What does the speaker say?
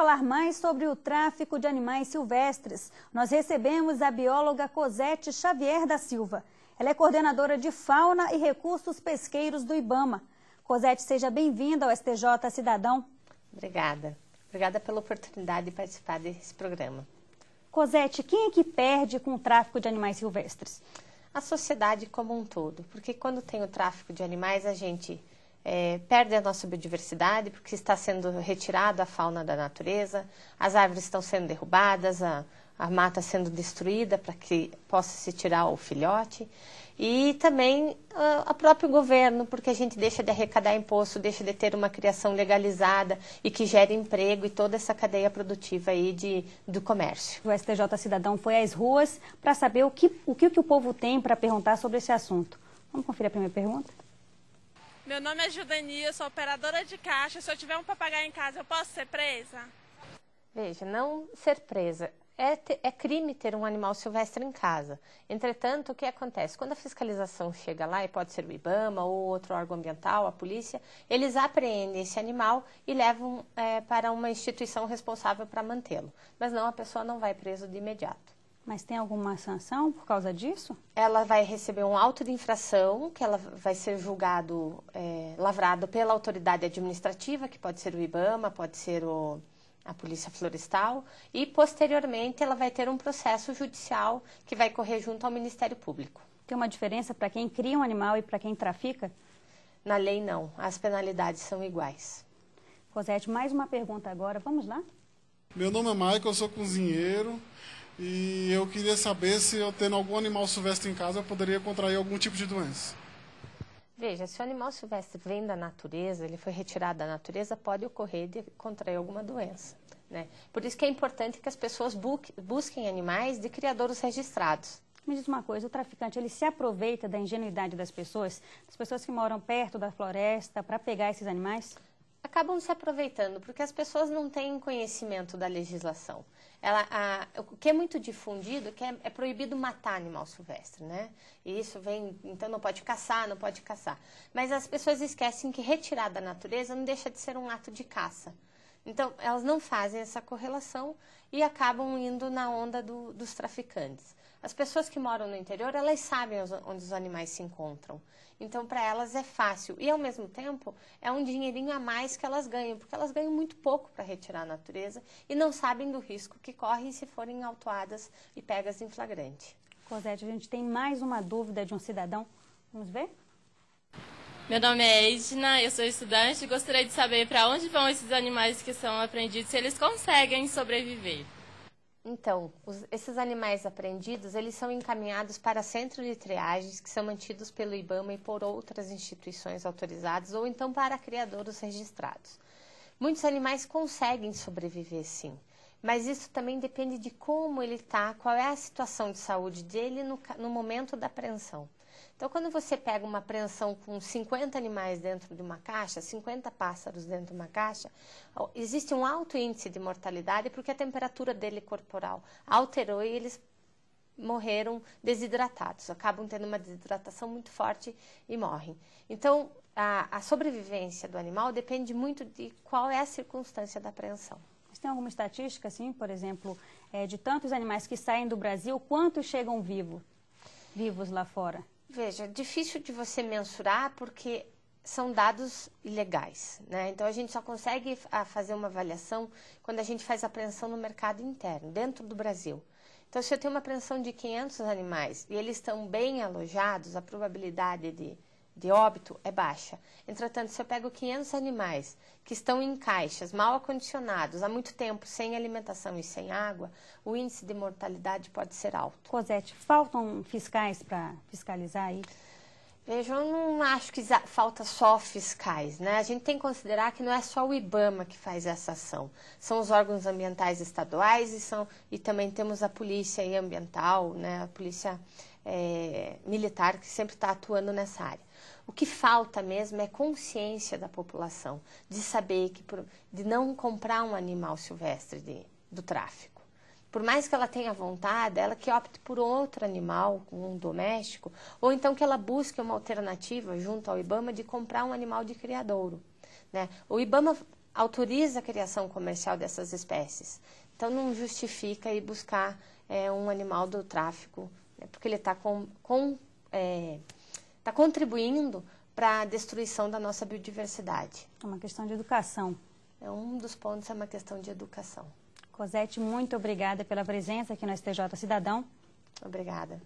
falar mais sobre o tráfico de animais silvestres, nós recebemos a bióloga Cosete Xavier da Silva. Ela é coordenadora de Fauna e Recursos Pesqueiros do IBAMA. Cosete, seja bem-vinda ao STJ Cidadão. Obrigada. Obrigada pela oportunidade de participar desse programa. Cosete, quem é que perde com o tráfico de animais silvestres? A sociedade como um todo, porque quando tem o tráfico de animais, a gente é, perde a nossa biodiversidade porque está sendo retirada a fauna da natureza, as árvores estão sendo derrubadas, a, a mata sendo destruída para que possa se tirar o filhote. E também o ah, próprio governo, porque a gente deixa de arrecadar imposto, deixa de ter uma criação legalizada e que gere emprego e toda essa cadeia produtiva aí de, do comércio. O STJ Cidadão foi às ruas para saber o que o, que, o que o povo tem para perguntar sobre esse assunto. Vamos conferir a primeira pergunta? Meu nome é Judania, sou operadora de caixa. Se eu tiver um papagaio em casa, eu posso ser presa? Veja, não ser presa. É, te, é, crime ter um animal silvestre em casa. Entretanto, o que acontece? Quando a fiscalização chega lá, e pode ser o IBAMA ou outro órgão ambiental, a polícia, eles apreendem esse animal e levam é, para uma instituição responsável para mantê-lo. Mas não, a pessoa não vai presa de imediato. Mas tem alguma sanção por causa disso? Ela vai receber um auto de infração, que ela vai ser julgado, é, lavrado pela autoridade administrativa, que pode ser o IBAMA, pode ser o, a Polícia Florestal, e posteriormente ela vai ter um processo judicial que vai correr junto ao Ministério Público. Tem uma diferença para quem cria um animal e para quem trafica? Na lei, não. As penalidades são iguais. Rosete, mais uma pergunta agora. Vamos lá? Meu nome é Michael, eu sou cozinheiro. E eu queria saber se eu tendo algum animal silvestre em casa, eu poderia contrair algum tipo de doença. Veja, se o animal silvestre vem da natureza, ele foi retirado da natureza, pode ocorrer de contrair alguma doença. Né? Por isso que é importante que as pessoas busquem animais de criadores registrados. Me diz uma coisa, o traficante ele se aproveita da ingenuidade das pessoas, das pessoas que moram perto da floresta, para pegar esses animais? acabam se aproveitando, porque as pessoas não têm conhecimento da legislação. Ela, a, o que é muito difundido é que é, é, proibido matar animal silvestre, né? E isso vem, então não pode caçar, não pode caçar. Mas as pessoas esquecem que retirar da natureza não deixa de ser um ato de caça. Então, elas não fazem essa correlação e acabam indo na onda do, dos traficantes. As pessoas que moram no interior, elas sabem onde os animais se encontram. Então, para elas é fácil. E, ao mesmo tempo, é um dinheirinho a mais que elas ganham, porque elas ganham muito pouco para retirar a natureza e não sabem do risco que correm se forem autuadas e pegas em flagrante. Cosete, a gente tem mais uma dúvida de um cidadão. Vamos ver? Meu nome é Edna, eu sou estudante e gostaria de saber para onde vão esses animais que são apreendidos, se eles conseguem sobreviver. Então, os, esses animais apreendidos, eles são encaminhados para centros de triagens que são mantidos pelo IBAMA e por outras instituições autorizadas ou então para criadores registrados. Muitos animais conseguem sobreviver sim, mas isso também depende de como ele está, qual é a situação de saúde dele no, no momento da apreensão. Então, quando você pega uma apreensão com 50 animais dentro de uma caixa, 50 pássaros dentro de uma caixa, existe um alto índice de mortalidade porque a temperatura dele é corporal alterou e eles morreram desidratados, acabam tendo uma desidratação muito forte e morrem. Então, a, a sobrevivência do animal depende muito de qual é a circunstância da apreensão. Você tem alguma estatística, assim, por exemplo, é, de tantos animais que saem do Brasil, quantos chegam vivo, vivos lá fora? Veja, é difícil de você mensurar porque são dados ilegais, né? Então a gente só consegue fazer uma avaliação quando a gente faz apreensão no mercado interno, dentro do Brasil. Então, se eu tenho uma apreensão de 500 animais e eles estão bem alojados, a probabilidade de de óbito é baixa. Entretanto, se eu pego 500 animais que estão em caixas, mal acondicionados, há muito tempo, sem alimentação e sem água, o índice de mortalidade pode ser alto. Cosete, faltam fiscais para fiscalizar aí? Veja, eu não acho que falta só fiscais, né? A gente tem que considerar que não é só o IBAMA que faz essa ação. São os órgãos ambientais estaduais e, são, e também temos a polícia ambiental, né? A polícia é, militar que sempre está atuando nessa área. O que falta mesmo é consciência da população, de saber que por, de não comprar um animal silvestre de, do tráfico. Por mais que ela tenha vontade, ela que opte por outro animal, um doméstico, ou então que ela busque uma alternativa junto ao IBAMA de comprar um animal de criadouro. Né? O IBAMA autoriza a criação comercial dessas espécies, então não justifica ir buscar é, um animal do tráfico né? porque ele está com, com, é, tá contribuindo para a destruição da nossa biodiversidade. É uma questão de educação. É um dos pontos é uma questão de educação. Cosete, muito obrigada pela presença aqui no STJ Cidadão. Obrigada.